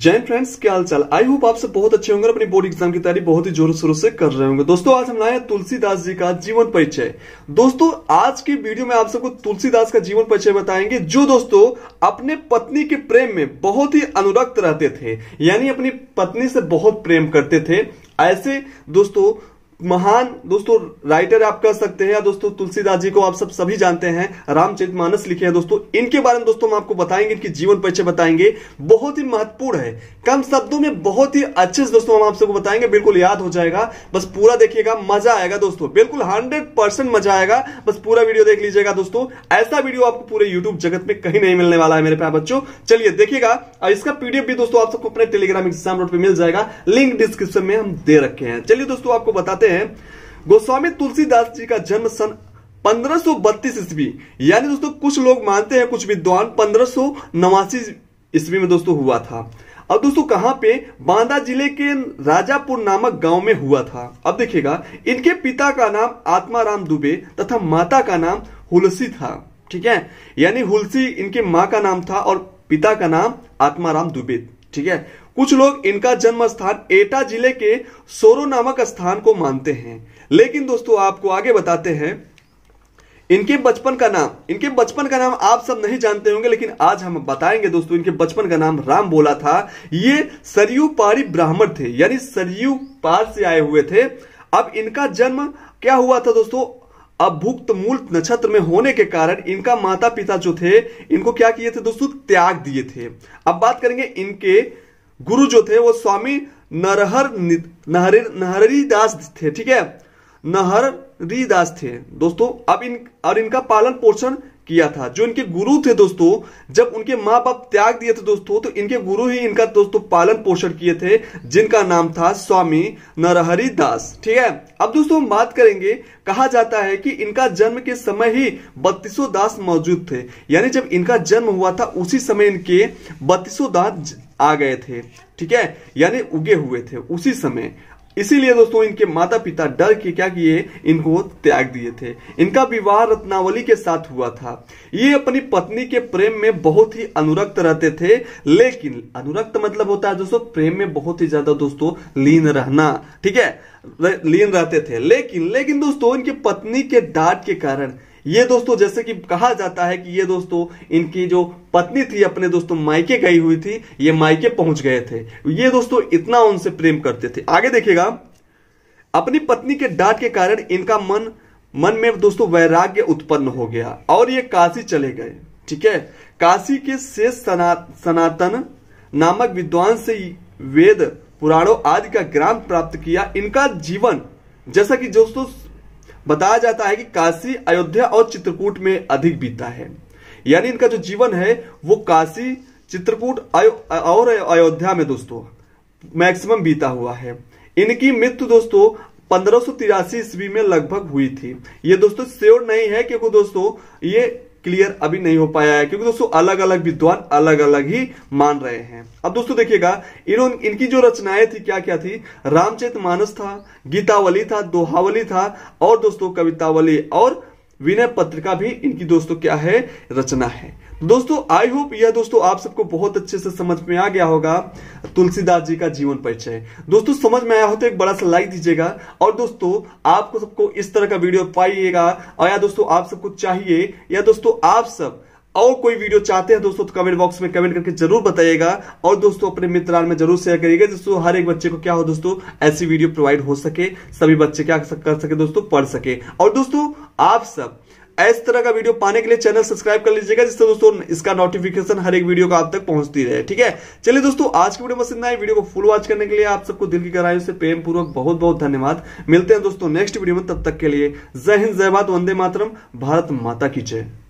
जय फ्रेंड्स क्या हालचाल आई होप आप सब बहुत अच्छे होंगे अपनी बोर्ड एग्जाम की तैयारी बहुत ही जोरों शोरों से कर रहे होंगे दोस्तों आज हम लाए तुलसीदास जी का जीवन परिचय दोस्तों आज की वीडियो में आप सबको तुलसीदास का जीवन परिचय बताएंगे जो दोस्तों अपने पत्नी के प्रेम में बहुत ही अनुरक्त रहते थे यानी अपनी पत्नी से बहुत प्रेम करते थे ऐसे दोस्तों महान दोस्तों राइटर आप कह सकते हैं या दोस्तों तुलसीदास जी को आप सब सभी जानते हैं रामचरितमानस लिखे हैं दोस्तों इनके बारे में दोस्तों हम आपको बताएंगे इनकी जीवन परिचय बताएंगे बहुत ही महत्वपूर्ण है कम शब्दों में बहुत ही अच्छे से दोस्तों हम आप सबको बताएंगे बिल्कुल याद हो जाएगा बस पूरा देखिएगा मजा आएगा दोस्तों बिल्कुल हंड्रेड मजा आएगा बस पूरा वीडियो देख लीजिएगा दोस्तों ऐसा वीडियो आपको पूरे यूट्यूब जगत में कहीं नहीं मिलने वाला है मेरे प्यार बच्चों चलिए देखिएगा और इसका पीडीएफ भी दोस्तों आप सबको अपने टेलीग्राम एग्जाम रोड पर मिल जाएगा लिंक डिस्क्रिप्शन में हम दे रखे हैं चलिए दोस्तों आपको बताते हैं हैं गोस्वामी तुलसीदास जी का जन्म सन 1532 ईस्वी यानी दोस्तों कुछ लोग मानते हैं कुछ विद्वान पंद्रह ईस्वी में दोस्तों हुआ था अब दोस्तों कहां पे बांदा जिले के राजापुर नामक गांव में हुआ था अब देखिएगा इनके पिता का नाम आत्माराम दुबे तथा माता का नाम हुलसी था ठीक है यानी हुलसी इनके माँ का नाम था और पिता का नाम आत्माराम दुबे ठीक है कुछ लोग इनका जन्म स्थान एटा जिले के सोरो नामक स्थान को मानते हैं लेकिन दोस्तों आपको आगे बताते हैं इनके बचपन का नाम इनके बचपन का नाम आप सब नहीं जानते होंगे लेकिन आज हम बताएंगे दोस्तों इनके बचपन का नाम राम बोला था ये सरयू पारी ब्राह्मण थे यानी सरयू पार से आए हुए थे अब इनका जन्म क्या हुआ था दोस्तों अभुक्त मूल नक्षत्र में होने के कारण इनका माता पिता जो थे इनको क्या किए थे दोस्तों त्याग दिए थे अब बात करेंगे इनके गुरु जो थे वो स्वामी नरहर नहरी नहरी दास थे ठीक है नहरी दास थे दोस्तों अब इन और इनका पालन पोषण किया था जो इनके गुरु थे दोस्तों जब उनके माँ बाप त्याग दिए थे दोस्तों तो इनके गुरु ही इनका दोस्तों पालन पोषण किए थे जिनका नाम था स्वामी नरहरि दास ठीक है अब दोस्तों हम बात करेंगे कहा जाता है कि इनका जन्म के समय ही बत्तीसों दास मौजूद थे यानी जब इनका जन्म हुआ था उसी समय इनके बत्तीसों दास आ गए थे ठीक है यानी उगे हुए थे उसी समय इसीलिए दोस्तों इनके माता पिता डर के क्या किए इनको त्याग दिए थे इनका विवाह रत्नावली के साथ हुआ था ये अपनी पत्नी के प्रेम में बहुत ही अनुरक्त रहते थे लेकिन अनुरक्त मतलब होता है दोस्तों प्रेम में बहुत ही ज्यादा दोस्तों लीन रहना ठीक है लीन रहते थे लेकिन लेकिन दोस्तों इनकी पत्नी के डांट के कारण ये दोस्तों जैसे कि कहा जाता है कि ये दोस्तों इनकी जो पत्नी थी अपने दोस्तों मायके गई हुई थी ये मायके पहुंच गए थे ये दोस्तों इतना उनसे प्रेम करते थे आगे देखिएगा अपनी पत्नी के डांट के कारण इनका मन मन में दोस्तों वैराग्य उत्पन्न हो गया और ये काशी चले गए ठीक है काशी के शेष सना, सनातन नामक विद्वान से वेद पुराणों आदि का ज्ञान प्राप्त किया इनका जीवन जैसा कि दोस्तों बताया जाता है कि काशी अयोध्या और चित्रकूट में अधिक बीता है यानी इनका जो जीवन है वो काशी चित्रकूट और अयोध्या में दोस्तों मैक्सिमम बीता हुआ है इनकी मृत्यु दोस्तों पंद्रह ईस्वी में लगभग हुई थी ये दोस्तों श्योर नहीं है क्योंकि दोस्तों ये क्लियर अभी नहीं हो पाया है क्योंकि दोस्तों अलग अलग विद्वान अलग अलग ही मान रहे हैं अब दोस्तों देखिएगा इन्होंने इनकी जो रचनाएं थी क्या क्या थी रामचरित मानस था गीतावली था दोहावली था और दोस्तों कवितावली और विनय पत्रिका भी इनकी दोस्तों क्या है रचना है तो दोस्तों आई होप यह दोस्तों आप सबको बहुत अच्छे से समझ में आ गया होगा तुलसीदास जी का जीवन परिचय दोस्तों समझ में आया हो तो एक बड़ा सा लाइक दीजिएगा और दोस्तों आपको सबको इस तरह का वीडियो पाइएगा और या दोस्तों आप सबको चाहिए या दोस्तों आप सब और कोई वीडियो चाहते हैं दोस्तों तो कमेंट बॉक्स में कमेंट करके जरूर बताइएगा और दोस्तों अपने मित्रान में जरूर शेयर करिएगा जिससे हर एक बच्चे को क्या हो दोस्तों ऐसी वीडियो प्रोवाइड हो सके सभी बच्चे क्या कर सके दोस्तों पढ़ सके और दोस्तों आप सब इस तरह का वीडियो पाने के लिए चैनल सब्सक्राइब कर लीजिएगा जिससे दोस्तों इसका नोटिफिकेशन हर एक वीडियो को आप तक पहुंचती रहे ठीक है चलिए दोस्तों आज की वीडियो बस इतना है वीडियो को फुल वॉच करने के लिए आप सबको दिल की गहराइयों से प्रेम पूर्वक बहुत बहुत धन्यवाद मिलते हैं दोस्तों नेक्स्ट वीडियो में तब तक के लिए जय हिंद जय भात वंदे मातरम भारत माता की जय